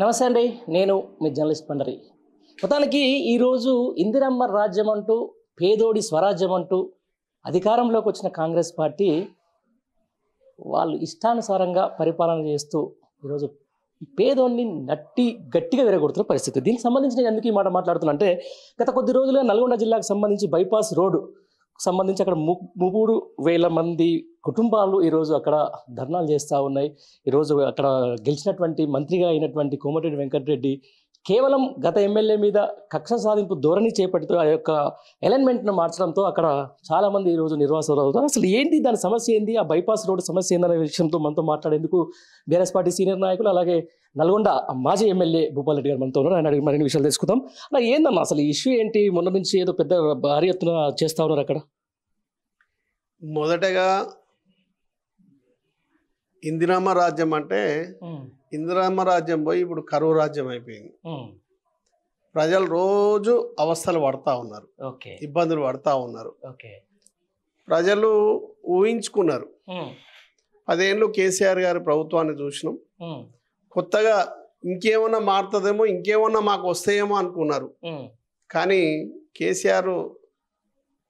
నమస్తే అండి నేను మీ జర్నలిస్ట్ పండరి మొత్తానికి ఈరోజు ఇందిరమ్మ రాజ్యం అంటూ పేదోడి స్వరాజ్యం అంటూ అధికారంలోకి వచ్చిన కాంగ్రెస్ పార్టీ వాళ్ళు ఇష్టానుసారంగా పరిపాలన చేస్తూ ఈరోజు పేదోడిని నట్టి గట్టిగా విరగొడుతున్న పరిస్థితి దీనికి సంబంధించి నేను ఎందుకు ఈ మాట మాట్లాడుతున్నా అంటే గత కొద్ది రోజులుగా నల్గొండ జిల్లాకు సంబంధించి బైపాస్ రోడ్డు సంబంధించి అక్కడ మూడు వేల మంది కుటుంబాలు ఈరోజు అక్కడ ధర్నాలు చేస్తూ ఉన్నాయి ఈరోజు అక్కడ గెలిచినటువంటి మంత్రిగా అయినటువంటి కోమటిరెడ్డి వెంకటరెడ్డి కేవలం గత ఎమ్మెల్యే మీద కక్ష సాధింపు ధోరణి చేపట్టితో ఆ యొక్క అలైన్మెంట్ను మార్చడంతో అక్కడ చాలామంది ఈరోజు నిర్వాసాలు అవుతారు అసలు ఏంటి దాని సమస్య ఏంది ఆ బైపాస్ రోడ్డు సమస్య ఏందనే విషయంతో మనతో మాట్లాడేందుకు బీఆర్ఎస్ పార్టీ సీనియర్ నాయకులు అలాగే నల్గొండ మాజీ ఎమ్మెల్యే భూపాల్ రెడ్డి గారు మనతో ఉన్నారు ఆయన మరిన్ని విషయాలు తెలుసుకుందాం అలా ఏందన్న అసలు ఇష్యూ ఏంటి మొన్న నుంచి ఏదో పెద్ద భారీ ఎత్తున చేస్తూ ఉన్నారు అక్కడ మొదటగా ఇందిరామ రాజ్యం అంటే ఇంద్రామరాజ్యం పోయి ఇప్పుడు కరువు రాజ్యం అయిపోయింది ప్రజలు రోజు అవస్థలు పడతా ఉన్నారు ఇబ్బందులు పడతా ఉన్నారు ప్రజలు ఊహించుకున్నారు పదేళ్ళు కేసీఆర్ గారి ప్రభుత్వాన్ని చూసినాం కొత్తగా ఇంకేమన్నా మారుతుందేమో ఇంకేమన్నా మాకు వస్తాయేమో అనుకున్నారు కానీ కేసీఆర్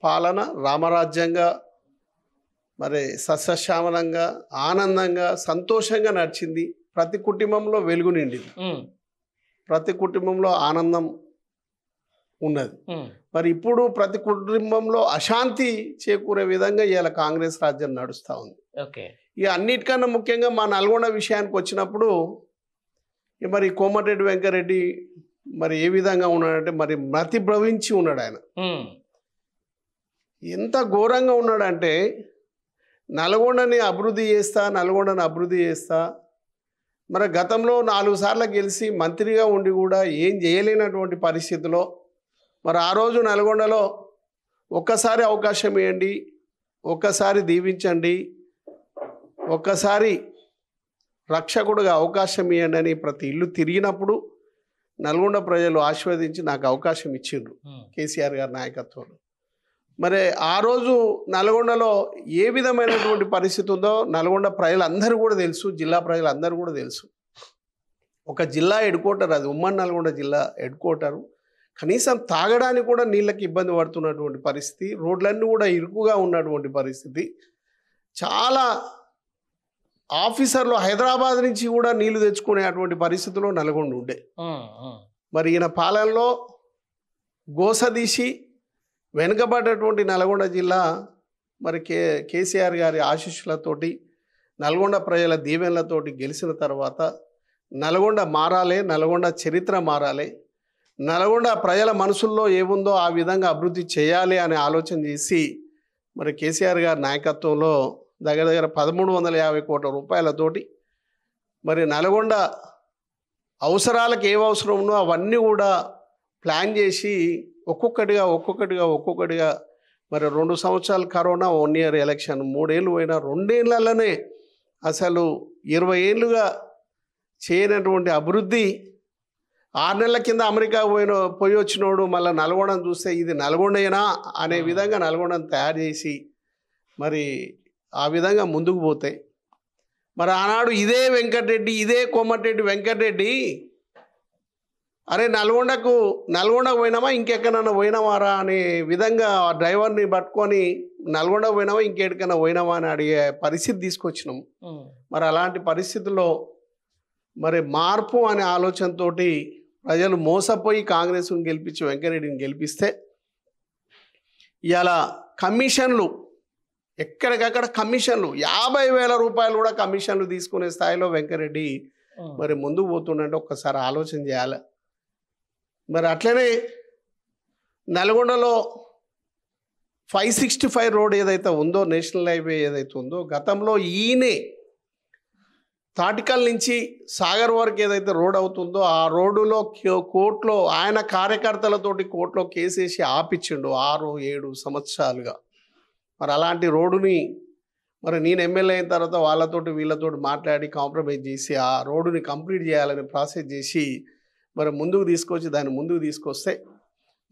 పాలన రామరాజ్యంగా మరి సస్యశ్యామలంగా ఆనందంగా సంతోషంగా నడిచింది ప్రతి కుటుంబంలో వెలుగు నిండింది ప్రతి కుటుంబంలో ఆనందం ఉన్నది మరి ఇప్పుడు ప్రతి కుటుంబంలో అశాంతి చేకూరే విధంగా ఇలా కాంగ్రెస్ రాజ్యం నడుస్తూ ఉంది ఇక అన్నిటికన్నా ముఖ్యంగా మా నల్గొండ విషయానికి వచ్చినప్పుడు మరి కోమటిరెడ్డి వెంకరెడ్డి మరి ఏ విధంగా ఉన్నాడంటే మరి మతిభ్రవించి ఉన్నాడు ఆయన ఎంత ఘోరంగా ఉన్నాడంటే నల్గొండని అభివృద్ధి చేస్తా నల్గొండని అభివృద్ధి చేస్తా మరి గతంలో నాలుగు సార్లు గెలిచి మంత్రిగా ఉండి కూడా ఏం చేయలేనటువంటి పరిస్థితిలో మరి ఆ రోజు నల్గొండలో ఒక్కసారి అవకాశం ఇవ్వండి ఒక్కసారి దీవించండి ఒక్కసారి రక్షకుడుగా అవకాశం ఇవ్వండి అని ప్రతి ఇల్లు తిరిగినప్పుడు నల్గొండ ప్రజలు ఆశీర్వదించి నాకు అవకాశం ఇచ్చిండ్రు కేసీఆర్ గారి నాయకత్వంలో మరి ఆ రోజు నల్గొండలో ఏ విధమైనటువంటి పరిస్థితి ఉందో నల్గొండ ప్రజలందరూ కూడా తెలుసు జిల్లా ప్రజలందరూ కూడా తెలుసు ఒక జిల్లా హెడ్ క్వార్టర్ అది ఉమ్మడి నల్గొండ జిల్లా హెడ్ క్వార్టరు కనీసం తాగడానికి కూడా నీళ్ళకి ఇబ్బంది పడుతున్నటువంటి పరిస్థితి రోడ్లన్నీ కూడా ఇరుకుగా ఉన్నటువంటి పరిస్థితి చాలా ఆఫీసర్లు హైదరాబాద్ నుంచి కూడా నీళ్లు తెచ్చుకునేటువంటి పరిస్థితులు నల్గొండ ఉండే మరి ఈయన పాలనలో గోసదీసి వెనుకబడ్డటువంటి నల్గొండ జిల్లా మరి కే కేసీఆర్ గారి ఆశీస్సులతోటి నల్గొండ ప్రజల దీవెనలతోటి గెలిచిన తర్వాత నల్గొండ మారాలే నల్గొండ చరిత్ర మారాలి నల్గొండ ప్రజల మనసుల్లో ఏముందో ఆ విధంగా అభివృద్ధి చేయాలి అనే ఆలోచన చేసి మరి కేసీఆర్ గారి నాయకత్వంలో దగ్గర దగ్గర పదమూడు వందల యాభై కోట్ల రూపాయలతోటి మరి నల్గొండ అవసరాలకు ఏ అవసరం ఉన్నో అవన్నీ కూడా ప్లాన్ చేసి ఒక్కొక్కటిగా ఒక్కొక్కటిగా ఒక్కొక్కటిగా మరి రెండు సంవత్సరాలు కరోనా వన్ ఇయర్ ఎలక్షన్ మూడేళ్ళు పోయినా రెండేళ్లలోనే అసలు ఇరవై ఏళ్ళుగా చేయనటువంటి అభివృద్ధి ఆరు నెలల కింద అమెరికా పోయిన పోయి వచ్చినోడు మళ్ళీ నల్గొండను చూస్తే ఇది నల్గొండేనా అనే విధంగా నల్గొండను తయారు చేసి మరి ఆ విధంగా ముందుకు పోతాయి మరి ఆనాడు ఇదే వెంకటరెడ్డి ఇదే కోమటిరెడ్డి వెంకటరెడ్డి అరే నల్గొండకు నల్గొండ పోయినామా ఇంకెక్కడన్నా రా అనే విధంగా ఆ డ్రైవర్ని పట్టుకొని నల్గొండ పోయినామా ఇంకెక్కడికైనా పోయినామా అని అడిగే పరిస్థితి తీసుకొచ్చినాం మరి అలాంటి పరిస్థితుల్లో మరి మార్పు అనే ఆలోచనతో ప్రజలు మోసపోయి కాంగ్రెస్ను గెలిపించి వెంకరెడ్డిని గెలిపిస్తే ఇలా కమిషన్లు ఎక్కడికక్కడ కమిషన్లు యాభై వేల రూపాయలు కూడా కమిషన్లు తీసుకునే స్థాయిలో వెంకరెడ్డి మరి ముందుకు పోతుండే ఒక్కసారి ఆలోచన చేయాలి మరి అట్లనే నల్గొండలో ఫైవ్ సిక్స్టీ ఫైవ్ రోడ్ ఏదైతే ఉందో నేషనల్ హైవే ఏదైతే ఉందో గతంలో ఈయనే తాటికల్ నుంచి సాగర్ వరకు ఏదైతే రోడ్ అవుతుందో ఆ రోడ్డులో కోర్టులో ఆయన కార్యకర్తలతోటి కోర్టులో కేసేసి ఆపించిండు ఆరు ఏడు సంవత్సరాలుగా మరి అలాంటి రోడ్డుని మరి నేను ఎమ్మెల్యే అయిన తర్వాత వాళ్ళతోటి వీళ్ళతోటి మాట్లాడి కాంప్రమైజ్ చేసి ఆ రోడ్డుని కంప్లీట్ చేయాలని ప్రాసెస్ చేసి మరి ముందుకు తీసుకొచ్చి దాన్ని ముందుకు తీసుకొస్తే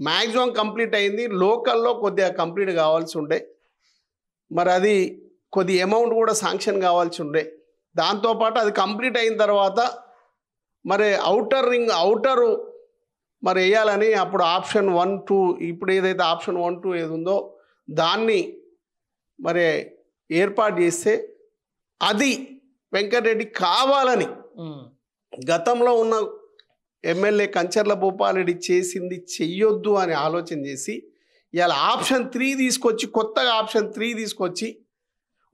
మ్యాక్సిమం కంప్లీట్ అయింది లోకల్లో కొద్దిగా కంప్లీట్ కావాల్సి ఉండే మరి అది కొద్ది అమౌంట్ కూడా శాంక్షన్ కావాల్సి ఉండే దాంతోపాటు అది కంప్లీట్ అయిన తర్వాత మరి అవుటర్ రింగ్ అవుటరు మరి వేయాలని అప్పుడు ఆప్షన్ వన్ టూ ఇప్పుడు ఏదైతే ఆప్షన్ వన్ టూ ఏది ఉందో దాన్ని మరి ఏర్పాటు చేస్తే అది వెంకటరెడ్డి కావాలని గతంలో ఉన్న ఎమ్మెల్యే కంచర్ల భూపాలరెడ్డి చేసింది చెయ్యొద్దు అని ఆలోచన చేసి ఇవాళ ఆప్షన్ త్రీ తీసుకొచ్చి కొత్తగా ఆప్షన్ త్రీ తీసుకొచ్చి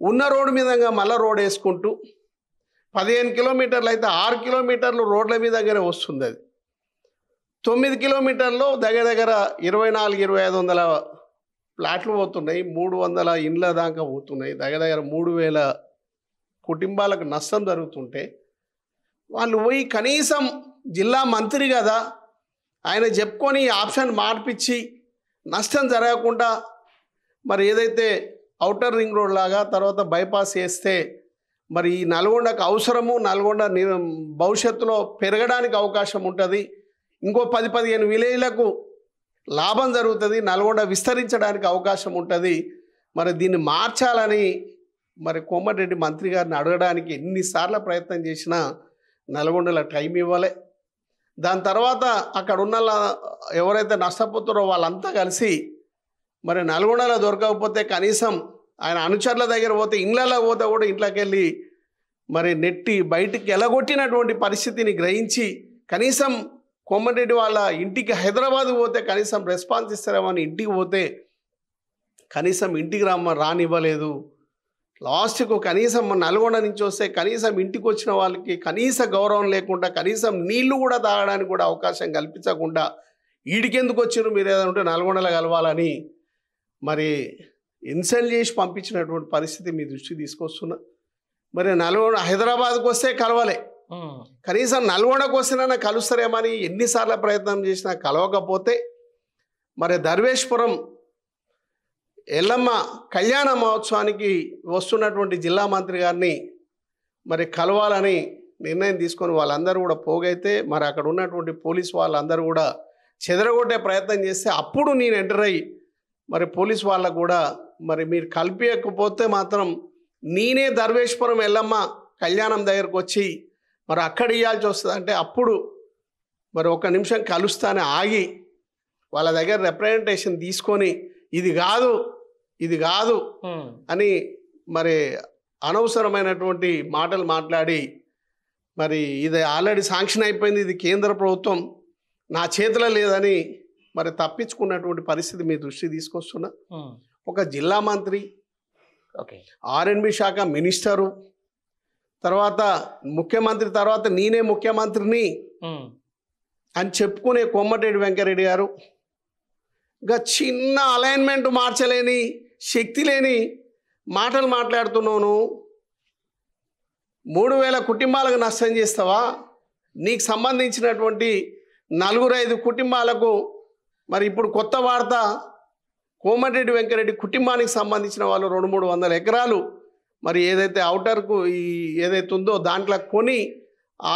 ఉన్న రోడ్డు మీదగా మళ్ళీ రోడ్ వేసుకుంటూ పదిహేను కిలోమీటర్లు అయితే ఆరు కిలోమీటర్లు రోడ్ల మీదగానే వస్తుంది అది తొమ్మిది కిలోమీటర్లో దగ్గర దగ్గర ఇరవై నాలుగు ఇరవై ఐదు వందల ప్లాట్లు పోతున్నాయి మూడు వందల ఇండ్ల దాకా పోతున్నాయి దగ్గర దగ్గర మూడు వేల కుటుంబాలకు నష్టం జరుగుతుంటే వాళ్ళు పోయి కనీసం జిల్లా మంత్రి కదా ఆయన చెప్పుకొని ఆప్షన్ మార్పిచ్చి నష్టం జరగకుండా మరి ఏదైతే అవుటర్ రింగ్ రోడ్ లాగా తర్వాత బైపాస్ చేస్తే మరి ఈ నల్గొండకు అవసరము నల్గొండ భవిష్యత్తులో పెరగడానికి అవకాశం ఉంటుంది ఇంకో పది పదిహేను విలేజ్లకు లాభం జరుగుతుంది నల్గొండ విస్తరించడానికి అవకాశం ఉంటుంది మరి దీన్ని మార్చాలని మరి కోమటిరెడ్డి మంత్రి గారిని అడగడానికి ఎన్నిసార్లు ప్రయత్నం చేసినా నల్గొండలో టైం ఇవ్వలే దాని తర్వాత అక్కడ ఉన్న ఎవరైతే నష్టపోతారో వాళ్ళంతా కలిసి మరి నల్గొండలో దొరకకపోతే కనీసం ఆయన అనుచరుల దగ్గర పోతే ఇండ్లలో పోతే కూడా ఇంట్లోకి వెళ్ళి మరి నెట్టి బయటికి ఎలగొట్టినటువంటి పరిస్థితిని గ్రహించి కనీసం కొమ్మరెడ్డి వాళ్ళ ఇంటికి హైదరాబాద్ పోతే కనీసం రెస్పాన్స్ అని ఇంటికి పోతే కనీసం ఇంటికి రమ్మ రానివ్వలేదు లాస్ట్కు కనీసం నల్గొండ నుంచి వస్తే కనీసం ఇంటికి వచ్చిన వాళ్ళకి కనీస గౌరవం లేకుండా కనీసం నీళ్లు కూడా తాగడానికి కూడా అవకాశం కల్పించకుండా ఈడికెందుకు వచ్చారు మీరు ఏదైనా ఉంటే నల్గొండలో కలవాలని మరి ఇన్సల్ట్ చేసి పంపించినటువంటి పరిస్థితి మీ దృష్టికి తీసుకొస్తున్నా మరి నల్గొండ హైదరాబాద్కి వస్తే కలవలే కనీసం నల్గొండకు వస్తేనైనా కలుస్తారేమని ఎన్నిసార్లు ప్రయత్నం చేసినా కలవకపోతే మరి ధర్వేశ్వరం ఎల్లమ్మ కళ్యాణ మహోత్సవానికి వస్తున్నటువంటి జిల్లా మంత్రి గారిని మరి కలవాలని నిర్ణయం తీసుకొని వాళ్ళందరూ కూడా పోగైతే మరి అక్కడ ఉన్నటువంటి పోలీస్ వాళ్ళందరూ కూడా చెదరగొట్టే ప్రయత్నం చేస్తే అప్పుడు నేను ఎంటర్ అయ్యి మరి పోలీస్ వాళ్ళకు కూడా మరి మీరు కలిపియకపోతే మాత్రం నేనే దర్వేశ్వరం ఎల్లమ్మ కళ్యాణం దగ్గరకు వచ్చి మరి అక్కడ ఇవ్వాల్సి వస్తుంది అంటే అప్పుడు మరి ఒక నిమిషం కలుస్తానే ఆగి వాళ్ళ దగ్గర రిప్రజెంటేషన్ తీసుకొని ఇది కాదు ఇది కాదు అని మరి అనవసరమైనటువంటి మాటలు మాట్లాడి మరి ఇది ఆల్రెడీ శాంక్షన్ అయిపోయింది ఇది కేంద్ర ప్రభుత్వం నా చేతిలో లేదని మరి తప్పించుకున్నటువంటి పరిస్థితి మీ దృష్టి తీసుకొస్తున్నా ఒక జిల్లా మంత్రి ఆర్ఎన్బి శాఖ మినిస్టరు తర్వాత ముఖ్యమంత్రి తర్వాత నేనే ముఖ్యమంత్రిని అని చెప్పుకునే కొమ్మటిరెడ్డి వెంకరెడ్డి గారు ఇంకా చిన్న అలైన్మెంట్ మార్చలేని శక్తి లేని మాటలు మాట్లాడుతున్నాను మూడు వేల కుటుంబాలకు నష్టం చేస్తావా నీకు సంబంధించినటువంటి నలుగురు ఐదు కుటుంబాలకు మరి ఇప్పుడు కొత్త వార్త కోమటిరెడ్డి వెంకరెడ్డి కుటుంబానికి సంబంధించిన వాళ్ళు రెండు మూడు వందల ఎకరాలు మరి ఏదైతే అవుటర్కు ఈ ఏదైతే ఉందో దాంట్లో కొని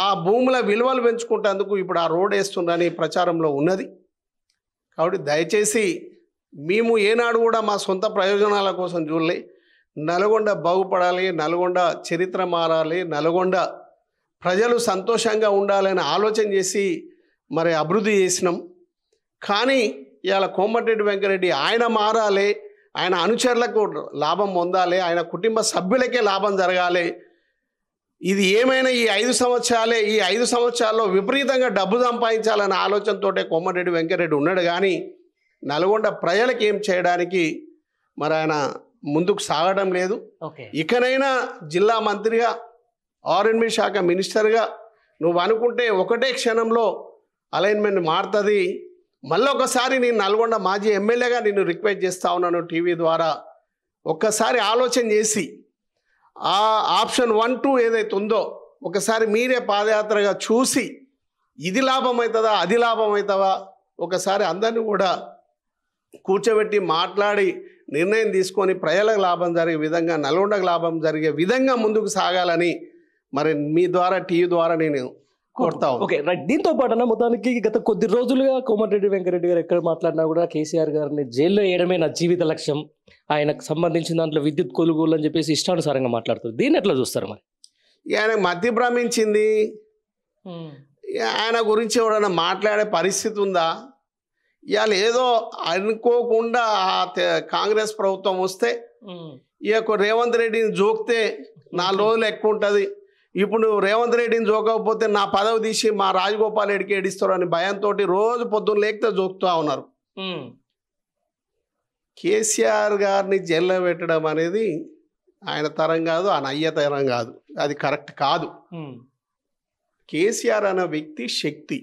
ఆ భూముల విలువలు పెంచుకుంటేందుకు ఇప్పుడు ఆ రోడ్ వేస్తుందని ప్రచారంలో ఉన్నది కాబట్టి దయచేసి మేము ఏనాడు కూడా మా సొంత ప్రయోజనాల కోసం చూడలే నల్గొండ బాగుపడాలి నల్గొండ చరిత్ర మారాలి నల్గొండ ప్రజలు సంతోషంగా ఉండాలని ఆలోచన చేసి మరి అభివృద్ధి చేసినాం కానీ ఇవాళ కోమటిరెడ్డి వెంకరెడ్డి ఆయన మారాలి ఆయన అనుచరులకు లాభం పొందాలి ఆయన కుటుంబ సభ్యులకే లాభం జరగాలి ఇది ఏమైనా ఈ ఐదు సంవత్సరాలే ఈ ఐదు సంవత్సరాల్లో విపరీతంగా డబ్బు సంపాదించాలనే ఆలోచనతోటే కోమటిరెడ్డి వెంకరెడ్డి ఉన్నాడు కానీ నల్గొండ ప్రజలకు ఏం చేయడానికి మరి ఆయన ముందుకు సాగడం లేదు ఇకనైనా జిల్లా మంత్రిగా ఆర్ఎన్బి శాఖ మినిస్టర్గా నువ్వు అనుకుంటే ఒకటే క్షణంలో అలైన్మెంట్ మారుతుంది మళ్ళీ ఒకసారి నేను నల్గొండ మాజీ ఎమ్మెల్యేగా నేను రిక్వెస్ట్ చేస్తా ఉన్నాను టీవీ ద్వారా ఒక్కసారి ఆలోచన చేసి ఆ ఆప్షన్ వన్ టూ ఏదైతే ఉందో ఒకసారి మీరే పాదయాత్రగా చూసి ఇది లాభం అవుతుందా అది లాభం అవుతుందా ఒకసారి అందరినీ కూడా కూర్చోబెట్టి మాట్లాడి నిర్ణయం తీసుకొని ప్రజలకు లాభం జరిగే విధంగా నల్గొండకు లాభం జరిగే విధంగా ముందుకు సాగాలని మరి మీ ద్వారా టీవీ ద్వారా నేను కోరుతా ఓకే రైట్ దీంతో పాటు అన్న మొత్తానికి గత కొద్ది రోజులుగా కోమటిరెడ్డి వెంకరెడ్డి గారు ఎక్కడ మాట్లాడినా కూడా కేసీఆర్ గారిని జైల్లో వేయడమే నా జీవిత లక్ష్యం ఆయనకు సంబంధించిన దాంట్లో విద్యుత్ కొనుగోలు అని చెప్పేసి ఇష్టానుసారంగా మాట్లాడుతారు దీన్ని ఎట్లా చూస్తారు మరి ఆయన మధ్య భ్రమించింది ఆయన గురించి ఎవరైనా మాట్లాడే పరిస్థితి ఉందా ఇవాళ ఏదో అనుకోకుండా కాంగ్రెస్ ప్రభుత్వం వస్తే ఈ యొక్క రేవంత్ రెడ్డిని జోక్తే నాలుగు రోజులు ఎక్కువ ఉంటుంది ఇప్పుడు రేవంత్ రెడ్డిని జోకకపోతే నా పదవి తీసి మా రాజగోపాల్ రెడ్డికి ఏడిస్తారు అని భయంతో రోజు పొద్దున్న లేకపోతే జోకుతూ ఉన్నారు కేసీఆర్ గారిని జైల్లో పెట్టడం అనేది ఆయన తరం కాదు ఆయన అయ్య తరం కాదు అది కరెక్ట్ కాదు కేసీఆర్ అనే వ్యక్తి శక్తి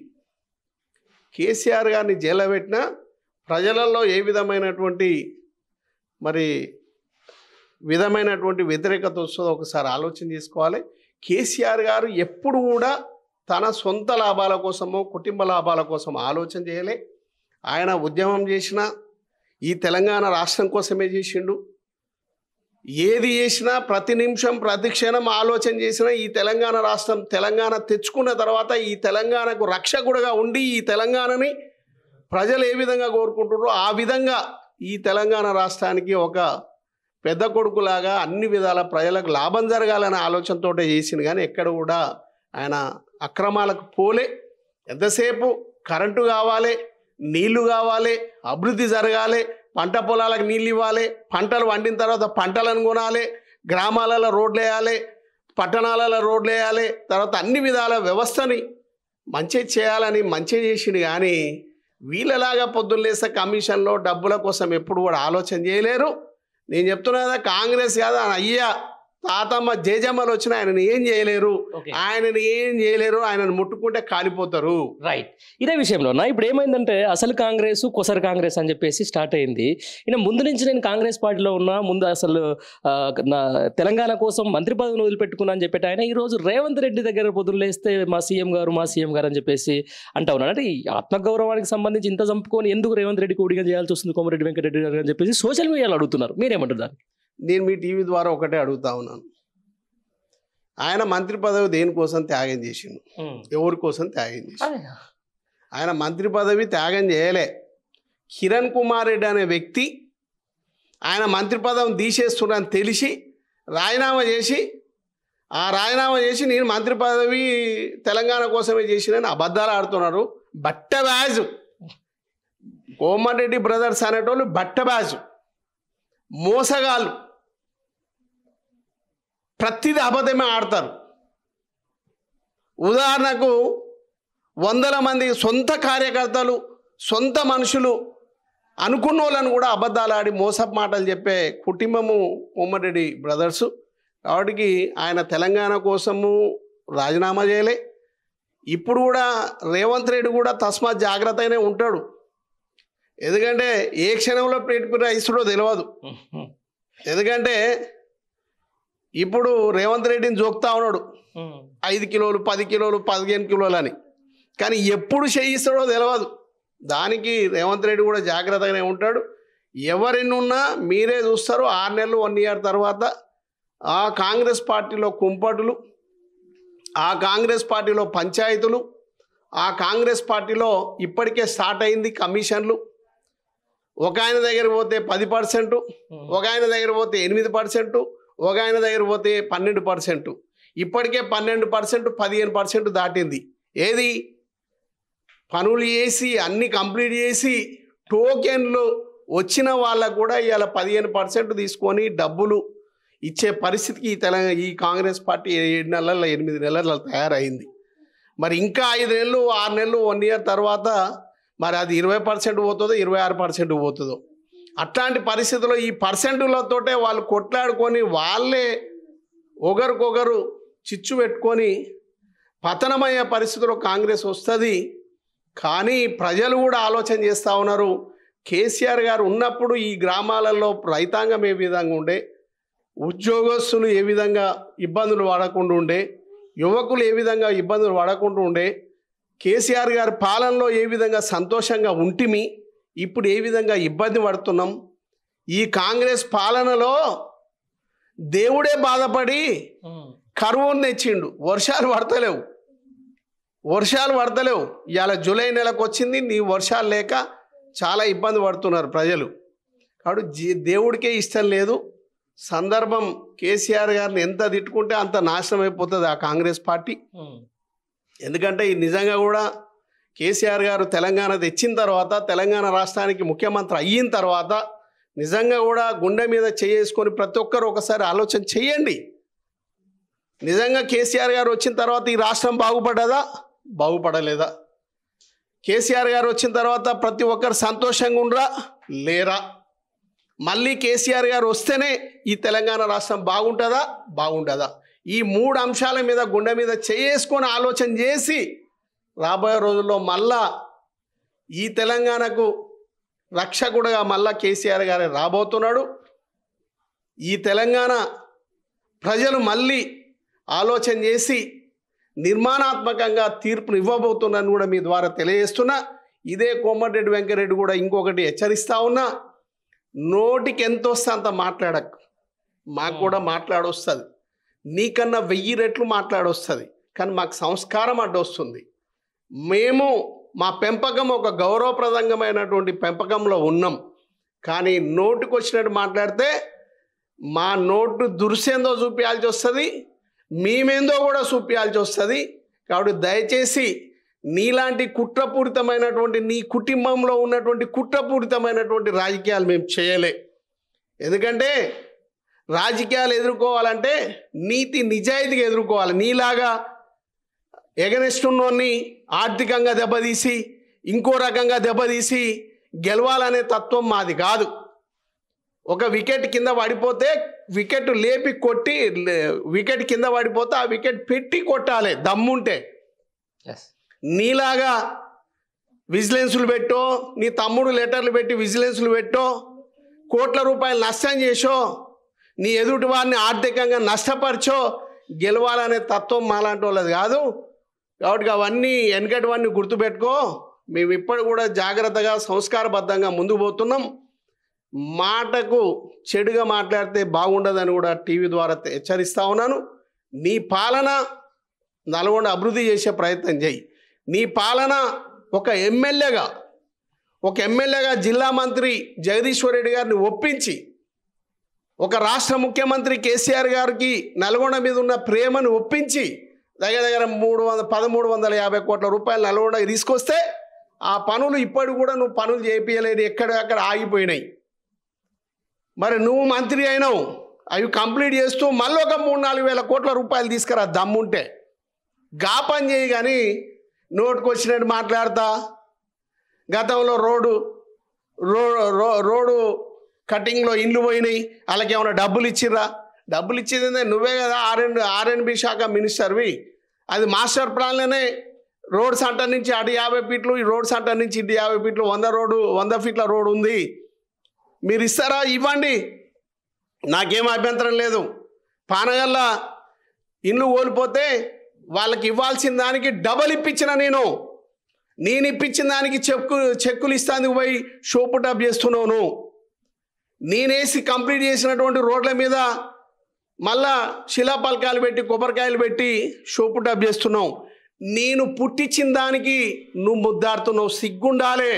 కేసీఆర్ గారిని జైల్లో పెట్టినా ప్రజలలో ఏ విధమైనటువంటి మరి విధమైనటువంటి వ్యతిరేకత వస్తుందో ఒకసారి ఆలోచన చేసుకోవాలి కేసీఆర్ గారు ఎప్పుడు కూడా తన సొంత లాభాల కోసమో కుటుంబ లాభాల కోసం ఆలోచన చేయలే ఆయన ఉద్యమం చేసిన ఈ తెలంగాణ రాష్ట్రం కోసమే చేసిండు ఏది చేసినా ప్రతి నిమిషం ప్రతిక్షణం ఆలోచన చేసినా ఈ తెలంగాణ రాష్ట్రం తెలంగాణ తెచ్చుకున్న తర్వాత ఈ తెలంగాణకు రక్షకుడుగా ఉండి ఈ తెలంగాణని ప్రజలు ఏ విధంగా కోరుకుంటున్నారో ఆ విధంగా ఈ తెలంగాణ రాష్ట్రానికి ఒక పెద్ద కొడుకులాగా అన్ని విధాల ప్రజలకు లాభం జరగాలనే ఆలోచనతో చేసింది కానీ ఎక్కడ కూడా ఆయన అక్రమాలకు పోలే ఎంతసేపు కరెంటు కావాలి నీళ్లు కావాలి అభివృద్ధి జరగాలి పంట పొలాలకు నీళ్ళు ఇవ్వాలి పంటలు వండిన తర్వాత పంటలను కొనాలి గ్రామాలలో రోడ్లు వేయాలి పట్టణాలలో రోడ్లు వేయాలి తర్వాత అన్ని విధాల వ్యవస్థని మంచి చేయాలని మంచి చేసింది కానీ వీళ్ళలాగా పొద్దున్న లేస్తే కమిషన్లో డబ్బుల కోసం ఎప్పుడు కూడా ఆలోచన చేయలేరు నేను చెప్తున్నా కదా కాంగ్రెస్ కాదు అయ్యా తాతమ్మ జేజమ్మలు వచ్చిన ఆయనని ఏం చేయలేరు ఆయనని ఏం చేయలేరు ఆయనను ముట్టుకుంటే కాలిపోతారు రైట్ ఇదే విషయంలో నా ఇప్పుడు ఏమైందంటే అసలు కాంగ్రెస్ కొసరు కాంగ్రెస్ అని చెప్పేసి స్టార్ట్ అయింది ఈయన ముందు నుంచి నేను కాంగ్రెస్ పార్టీలో ఉన్నా ముందు అసలు తెలంగాణ కోసం మంత్రి పదవిని వదిలిపెట్టుకున్నా అని చెప్పేట ఆయన ఈరోజు రేవంత్ రెడ్డి దగ్గర పొద్దులేస్తే మా సీఎం గారు మా సీఎం గారు అని చెప్పేసి అంటా ఉన్నాడు అంటే ఆత్మగౌరవానికి సంబంధించి ఇంత చంపుకొని ఎందుకు రేవంత్ రెడ్డికి ఊడిగా చేయాల్సి వస్తుంది కోమరెడ్డి వెంకటరెడ్డి గారు అని చెప్పేసి సోషల్ మీడియాలో అడుగుతున్నారు మీరేమంటారు దానికి నేను మీ టీవీ ద్వారా ఒకటే అడుగుతా ఉన్నాను ఆయన మంత్రి పదవి దేనికోసం త్యాగం చేసిండు ఎవరి కోసం త్యాగం చేసి ఆయన మంత్రి పదవి త్యాగం చేయలే కిరణ్ కుమార్ రెడ్డి అనే వ్యక్తి ఆయన మంత్రి పదవిని తీసేస్తున్నాను తెలిసి రాజీనామా చేసి ఆ రాజీనామా చేసి నేను మంత్రి పదవి తెలంగాణ కోసమే చేసినని అబద్ధాలు ఆడుతున్నారు బట్టబాజు కోమారెడ్డి బ్రదర్స్ అనేటోళ్ళు బట్టబాజు మోసగాళ్ళు ప్రతిదీ అబద్ధమే ఆడతారు ఉదాహరణకు వందల మంది సొంత కార్యకర్తలు సొంత మనుషులు అనుకున్న వాళ్ళని కూడా అబద్ధాలు ఆడి మోసపు మాటలు చెప్పే కుటుంబము ఉమ్మరెడ్డి బ్రదర్సు కాబట్టి ఆయన తెలంగాణ కోసము రాజీనామా చేయలే ఇప్పుడు కూడా రేవంత్ రెడ్డి కూడా తస్మాత్ జాగ్రత్తగానే ఉంటాడు ఎందుకంటే ఏ క్షణంలో ప్లేట్ కూడా ఇస్తుడో తెలియదు ఎందుకంటే ఇప్పుడు రేవంత్ రెడ్డిని జోక్తా ఉన్నాడు ఐదు కిలోలు పది కిలోలు పదిహేను కిలోలు అని కానీ ఎప్పుడు చేయిస్తాడో తెలియదు దానికి రేవంత్ రెడ్డి కూడా జాగ్రత్తగానే ఉంటాడు ఎవరినున్నా మీరే చూస్తారు ఆరు నెలలు వన్ ఇయర్ తర్వాత ఆ కాంగ్రెస్ పార్టీలో కుంపటులు ఆ కాంగ్రెస్ పార్టీలో పంచాయతీలు ఆ కాంగ్రెస్ పార్టీలో ఇప్పటికే స్టార్ట్ అయింది కమిషన్లు ఒక ఆయన దగ్గర పోతే పది పర్సెంటు ఒక ఆయన దగ్గర పోతే ఎనిమిది పర్సెంటు ఒక ఆయన దగ్గర పోతే పన్నెండు పర్సెంట్ ఇప్పటికే పన్నెండు పర్సెంట్ పదిహేను పర్సెంట్ దాటింది ఏది పనులు చేసి అన్ని కంప్లీట్ చేసి టోకెన్లు వచ్చిన వాళ్ళకు కూడా ఇవాళ పదిహేను పర్సెంట్ తీసుకొని డబ్బులు ఇచ్చే పరిస్థితికి ఈ తెలంగాణ ఈ కాంగ్రెస్ పార్టీ ఏడు నెలల ఎనిమిది నెలల తయారైంది మరి ఇంకా ఐదు నెలలు ఆరు నెలలు వన్ ఇయర్ తర్వాత మరి అది ఇరవై పర్సెంట్ పోతుందో ఇరవై ఆరు పర్సెంట్ పోతుందో అట్లాంటి పరిస్థితుల్లో ఈ పర్సెంటులతోటే వాళ్ళు కొట్లాడుకొని వాళ్ళే ఒకరికొకరు చిచ్చు పెట్టుకొని పతనమయ్యే పరిస్థితుల్లో కాంగ్రెస్ వస్తుంది కానీ ప్రజలు కూడా ఆలోచన చేస్తూ ఉన్నారు కేసీఆర్ గారు ఉన్నప్పుడు ఈ గ్రామాలలో రైతాంగం ఏ విధంగా ఉండే ఉద్యోగస్తులు ఏ విధంగా ఇబ్బందులు పడకుండా ఉండే యువకులు ఏ విధంగా ఇబ్బందులు పడకుండా ఉండే కేసీఆర్ గారి పాలనలో ఏ విధంగా సంతోషంగా ఉంటిమి ఇప్పుడు ఏ విధంగా ఇబ్బంది పడుతున్నాం ఈ కాంగ్రెస్ పాలనలో దేవుడే బాధపడి కరువును తెచ్చిండు వర్షాలు పడతలేవు వర్షాలు పడతలేవు ఇవాళ జూలై నెలకు వచ్చింది నీ వర్షాలు లేక చాలా ఇబ్బంది పడుతున్నారు ప్రజలు కాబట్టి దేవుడికే ఇష్టం లేదు సందర్భం కేసీఆర్ గారిని ఎంత తిట్టుకుంటే అంత నాశనం అయిపోతుంది ఆ కాంగ్రెస్ పార్టీ ఎందుకంటే నిజంగా కూడా కేసీఆర్ గారు తెలంగాణ తెచ్చిన తర్వాత తెలంగాణ రాష్ట్రానికి ముఖ్యమంత్రి అయిన తర్వాత నిజంగా కూడా గుండె మీద చేసుకొని ప్రతి ఒక్కరు ఒకసారి ఆలోచన చేయండి నిజంగా కేసీఆర్ గారు వచ్చిన తర్వాత ఈ రాష్ట్రం బాగుపడదా బాగుపడలేదా కేసీఆర్ గారు వచ్చిన తర్వాత ప్రతి ఒక్కరు సంతోషంగా ఉండరా లేరా మళ్ళీ కేసీఆర్ గారు వస్తేనే ఈ తెలంగాణ రాష్ట్రం బాగుంటుందా బాగుంటుందా ఈ మూడు అంశాల మీద గుండె మీద చేసుకొని ఆలోచన చేసి రాబోయే రోజుల్లో మళ్ళా ఈ తెలంగాణకు రక్షకుడుగా మళ్ళా కేసీఆర్ గారే రాబోతున్నాడు ఈ తెలంగాణ ప్రజలు మళ్ళీ ఆలోచన చేసి నిర్మాణాత్మకంగా తీర్పును ఇవ్వబోతున్నాను కూడా మీ ద్వారా తెలియజేస్తున్నా ఇదే కోమటిరెడ్డి వెంకటరెడ్డి కూడా ఇంకొకటి హెచ్చరిస్తా ఉన్నా నోటికి ఎంత వస్తే అంత మాట్లాడకు మాకు కూడా మాట్లాడొస్తుంది నీకన్నా వెయ్యి రెట్లు మాట్లాడొస్తుంది కానీ మాకు సంస్కారం అడ్డొస్తుంది మేము మా పెంపకం ఒక గౌరవప్రదంగమైనటువంటి పెంపకంలో ఉన్నాం కానీ నోటుకు వచ్చినట్టు మాట్లాడితే మా నోటు దురిసేందో చూపించాల్సి వస్తుంది మేమేందో కూడా చూపించాల్సి వస్తుంది కాబట్టి దయచేసి నీలాంటి కుట్రపూరితమైనటువంటి నీ కుటుంబంలో ఉన్నటువంటి కుట్రపూరితమైనటువంటి రాజకీయాలు మేము చేయలే ఎందుకంటే రాజకీయాలు ఎదుర్కోవాలంటే నీతి నిజాయితీగా ఎదుర్కోవాలి నీలాగా ఎగనెస్ట్ ఉన్నోన్ని ఆర్థికంగా దెబ్బతీసి ఇంకో రకంగా దెబ్బతీసి గెలవాలనే తత్వం మాది కాదు ఒక వికెట్ కింద పడిపోతే వికెట్ లేపి కొట్టి వికెట్ కింద పడిపోతే ఆ వికెట్ పెట్టి కొట్టాలి దమ్ముంటే నీలాగా విజిలెన్స్లు పెట్టో నీ తమ్ముడు లెటర్లు పెట్టి విజిలెన్స్లు పెట్టో కోట్ల రూపాయలు నష్టం చేసో నీ ఎదుటి వారిని ఆర్థికంగా నష్టపరచో గెలవాలనే తత్వం మాలాంటి వాళ్ళది కాదు కాబట్టి అవన్నీ వెనకటివన్నీ గుర్తుపెట్టుకో మేము ఇప్పుడు కూడా జాగ్రత్తగా సంస్కారబద్ధంగా ముందుకు పోతున్నాం మాటకు చెడుగా మాట్లాడితే బాగుండదని కూడా టీవీ ద్వారా హెచ్చరిస్తూ ఉన్నాను నీ పాలన నల్గొండ అభివృద్ధి చేసే ప్రయత్నం చేయి నీ పాలన ఒక ఎమ్మెల్యేగా ఒక ఎమ్మెల్యేగా జిల్లా మంత్రి జగదీశ్వర్ రెడ్డి గారిని ఒప్పించి ఒక రాష్ట్ర ముఖ్యమంత్రి కేసీఆర్ గారికి నల్గొండ మీద ఉన్న ప్రేమను ఒప్పించి దగ్గర దగ్గర మూడు వందల పదమూడు వందల యాభై కోట్ల రూపాయలు నల్గొండకి తీసుకొస్తే ఆ పనులు ఇప్పటికి కూడా నువ్వు పనులు చేపించలేదు ఎక్కడెక్కడ ఆగిపోయినాయి మరి నువ్వు మంత్రి అయినావు అవి కంప్లీట్ చేస్తూ మళ్ళీ ఒక మూడు నాలుగు వేల కోట్ల రూపాయలు తీసుకురా దమ్ముంటే గా పని చేయి కానీ నోటుకు వచ్చినట్టు మాట్లాడతా గతంలో రోడ్డు రోడ్డు కటింగ్లో ఇండ్లు పోయినాయి వాళ్ళకి ఏమైనా డబ్బులు ఇచ్చిర్రా డబ్బులు ఇచ్చేది నువ్వే కదా R and R and B శాఖ మినిస్టర్వి అది మాస్టర్ ప్లాన్లోనే రోడ్ సెంటర్ నుంచి అటు యాభై ఫీట్లు ఈ రోడ్ సెంటర్ నుంచి ఇటు యాభై ఫీట్లు వంద రోడ్డు వంద ఫీట్ల రోడ్ ఉంది మీరు ఇస్తారా ఇవ్వండి నాకేం అభ్యంతరం లేదు పానగల్ల ఇల్లు కోల్పోతే వాళ్ళకి ఇవ్వాల్సిన దానికి డబల్ ఇప్పించిన నేను నేను ఇప్పించిన దానికి చెక్కు చెక్కులు ఇస్తాను పోయి షోపు షోపుటప్ చేస్తున్నావు నేనేసి కంప్లీట్ చేసినటువంటి రోడ్ల మీద మళ్ళా పలకాయలు పెట్టి కొబ్బరికాయలు పెట్టి షోపుటప్ చేస్తున్నావు నేను పుట్టించిన దానికి నువ్వు ముద్దాడుతున్నావు సిగ్గుండాలే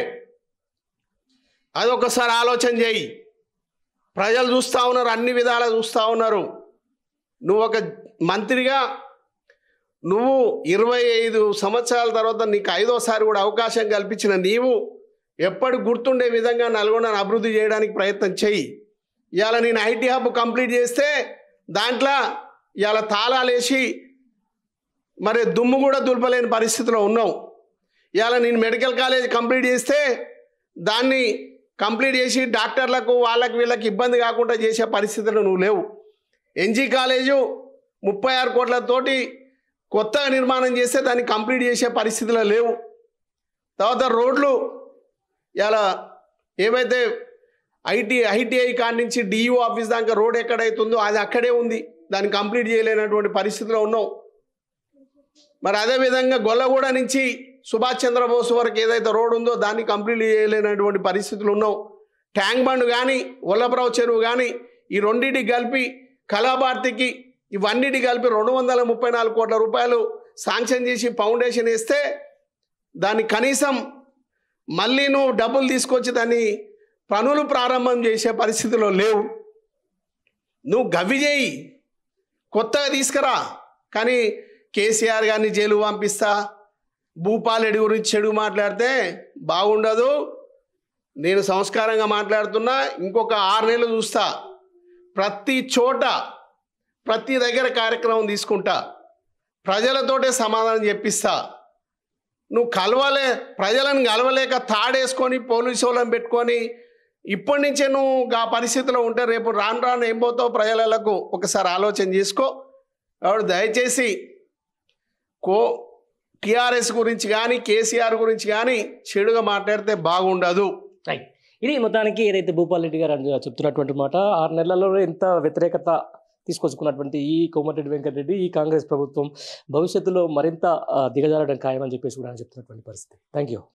అదొకసారి ఆలోచన చేయి ప్రజలు చూస్తూ ఉన్నారు అన్ని విధాలా చూస్తూ ఉన్నారు నువ్వు ఒక మంత్రిగా నువ్వు ఇరవై ఐదు సంవత్సరాల తర్వాత నీకు ఐదోసారి కూడా అవకాశం కల్పించిన నీవు ఎప్పటి గుర్తుండే విధంగా నల్గొండను అభివృద్ధి చేయడానికి ప్రయత్నం చేయి ఇవాళ నేను ఐటీ హబ్ కంప్లీట్ చేస్తే దాంట్లో తాళాలు తాళాలేసి మరి దుమ్ము కూడా దులపలేని పరిస్థితిలో ఉన్నాం ఇవాళ నేను మెడికల్ కాలేజ్ కంప్లీట్ చేస్తే దాన్ని కంప్లీట్ చేసి డాక్టర్లకు వాళ్ళకి వీళ్ళకి ఇబ్బంది కాకుండా చేసే పరిస్థితులు నువ్వు లేవు ఎన్జీ కాలేజు ముప్పై ఆరు కోట్లతోటి కొత్తగా నిర్మాణం చేస్తే దాన్ని కంప్లీట్ చేసే పరిస్థితులు లేవు తర్వాత రోడ్లు ఇలా ఏవైతే ఐటీ ఐటీఐ కాడ నుంచి డిఈఓ ఆఫీస్ దాకా రోడ్ ఎక్కడైతుందో అది అక్కడే ఉంది దాన్ని కంప్లీట్ చేయలేనటువంటి పరిస్థితిలో ఉన్నాం మరి అదేవిధంగా గొల్లగూడ నుంచి సుభాష్ చంద్రబోస్ వరకు ఏదైతే రోడ్ ఉందో దాన్ని కంప్లీట్ చేయలేనటువంటి పరిస్థితులు ఉన్నాం ట్యాంక్ బండ్ కానీ వల్లభరావు చెరువు కానీ ఈ రెండింటికి కలిపి కళాభారతికి ఇవన్నిటి కలిపి రెండు వందల ముప్పై నాలుగు కోట్ల రూపాయలు శాంక్షన్ చేసి ఫౌండేషన్ ఇస్తే దాన్ని కనీసం మళ్ళీ నువ్వు డబ్బులు తీసుకొచ్చి దాన్ని పనులు ప్రారంభం చేసే పరిస్థితిలో లేవు నువ్వు గవి చేయి కొత్తగా తీసుకురా కానీ కేసీఆర్ గారిని జైలు పంపిస్తా భూపాలెడి గురించి చెడు మాట్లాడితే బాగుండదు నేను సంస్కారంగా మాట్లాడుతున్నా ఇంకొక ఆరు నెలలు చూస్తా ప్రతి చోట ప్రతి దగ్గర కార్యక్రమం తీసుకుంటా ప్రజలతోటే సమాధానం చెప్పిస్తా నువ్వు కలవలే ప్రజలను కలవలేక తాడేసుకొని పోలీసు వాళ్ళని పెట్టుకొని ఇప్పటి నుంచే నువ్వు ఆ పరిస్థితిలో ఉంటే రేపు రాను రాను ఏం పోతావు ప్రజలకు ఒకసారి ఆలోచన చేసుకో కాబట్టి దయచేసి కో టీఆర్ఎస్ గురించి కానీ కేసీఆర్ గురించి కానీ చెడుగా మాట్లాడితే బాగుండదు ఇది మొత్తానికి ఏదైతే భూపాల్ రెడ్డి గారు చెప్తున్నటువంటి మాట ఆరు నెలల్లో ఎంత వ్యతిరేకత తీసుకొచ్చుకున్నటువంటి ఈ కోమటిరెడ్డి వెంకటరెడ్డి ఈ కాంగ్రెస్ ప్రభుత్వం భవిష్యత్తులో మరింత దిగజారడం ఖాయమని చెప్పేసి కూడా ఆయన చెప్తున్నటువంటి పరిస్థితి థ్యాంక్ యూ